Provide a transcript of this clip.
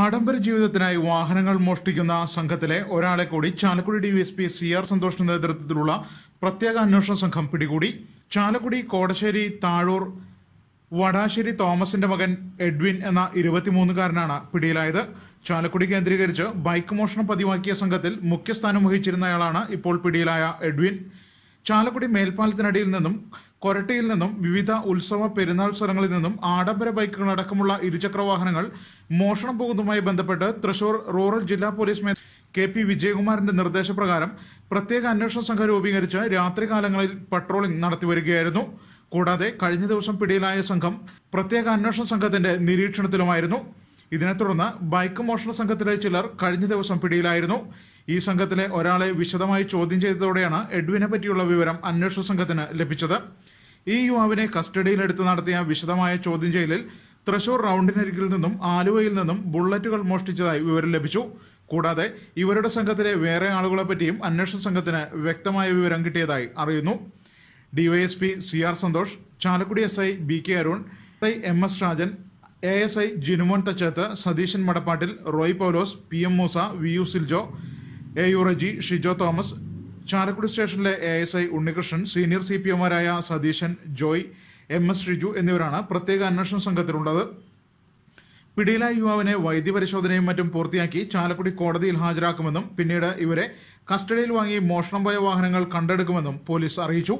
ആഡംബര ജീവിതത്തിനായി വാഹനങ്ങൾ മോഷ്ടിക്കുന്ന സംഘത്തിലെ ഒരാളെ കൂടി ചാലക്കുടി പി സി ആർ സന്തോഷിന്റെ നേതൃത്വത്തിലുള്ള പ്രത്യേക അന്വേഷണ സംഘം പിടികൂടി ചാലക്കുടി കോടശ്ശേരി താഴൂർ വടാശ്ശേരി തോമസിന്റെ മകൻ എഡ്വിൻ എന്ന ഇരുപത്തിമൂന്നുകാരനാണ് പിടിയിലായത് ചാലക്കുടി കേന്ദ്രീകരിച്ച് ബൈക്ക് മോഷണം പതിവാക്കിയ സംഘത്തിൽ മുഖ്യസ്ഥാനം വഹിച്ചിരുന്നയാളാണ് ഇപ്പോൾ പിടിയിലായ എഡ്വിൻ ചാലക്കുടി മേൽപ്പാലത്തിനടിയിൽ നിന്നും കൊരട്ടിയിൽ നിന്നും വിവിധ ഉത്സവ പെരുന്നാൾ സ്ഥലങ്ങളിൽ നിന്നും ആഡംബര ബൈക്കുകളടക്കമുള്ള ഇരുചക്ര വാഹനങ്ങൾ മോഷണം പോകുന്നതുമായി ബന്ധപ്പെട്ട് തൃശൂർ റൂറൽ ജില്ലാ പോലീസ് മേധാവി കെ പി വിജയകുമാറിന്റെ നിർദ്ദേശപ്രകാരം പ്രത്യേക അന്വേഷണ സംഘം രൂപീകരിച്ച് രാത്രികാലങ്ങളിൽ പട്രോളിംഗ് നടത്തിവരികയായിരുന്നു കൂടാതെ കഴിഞ്ഞ ദിവസം പിടിയിലായ സംഘം പ്രത്യേക അന്വേഷണ സംഘത്തിന്റെ നിരീക്ഷണത്തിലുമായിരുന്നു ഇതിനെ തുടർന്ന് ബൈക്ക് മോഷണ സംഘത്തിലെ ചിലർ കഴിഞ്ഞ ദിവസം പിടിയിലായിരുന്നു ഈ സംഘത്തിലെ ഒരാളെ വിശദമായി ചോദ്യം ചെയ്തതോടെയാണ് എഡ്വിനെ പറ്റിയുള്ള വിവരം അന്വേഷണ സംഘത്തിന് ലഭിച്ചത് ഈ യുവാവിനെ കസ്റ്റഡിയിലെടുത്ത് നടത്തിയ വിശദമായ ചോദ്യം ചെയ്യലിൽ തൃശൂർ റൗണ്ടിനരികിൽ നിന്നും ആലുവയിൽ നിന്നും ബുള്ളറ്റുകൾ മോഷ്ടിച്ചതായി വിവരം ലഭിച്ചു കൂടാതെ ഇവരുടെ സംഘത്തിലെ വേറെ ആളുകളെ പറ്റിയും അന്വേഷണ സംഘത്തിന് വ്യക്തമായ വിവരം കിട്ടിയതായി അറിയുന്നു DYSP C R Santhosh Chalakudy S I B K Arun I M S Rajan A S I Jinumon Thachethu Satheesan Madappattil Roy Paulose P M Moosa V U Siljo A U Reji Shijo Thomas Chalakudy സ്റ്റേഷനിലെ A S I Unnikrishnan senior C P എമാരായ സതീശൻ ജോയ് എം എസ് ഷിജു എന്നിവരാണ് പ്രത്യേക അന്വേഷണ സംഘത്തിലുള്ളത് പിടിയിലായ യുവാവിനെ വൈദ്യപരിശോധനയും മറ്റും പൂർത്തിയാക്കി ചാലക്കുടി കോടതിയിൽ ഹാജരാക്കുമെന്നും പിന്നീട് ഇവരെ കസ്റ്റഡിയിൽ വാങ്ങി മോഷണം പോയ വാഹനങ്ങൾ കണ്ടെടുക്കുമെന്നും പോലീസ് അറിയിച്ചു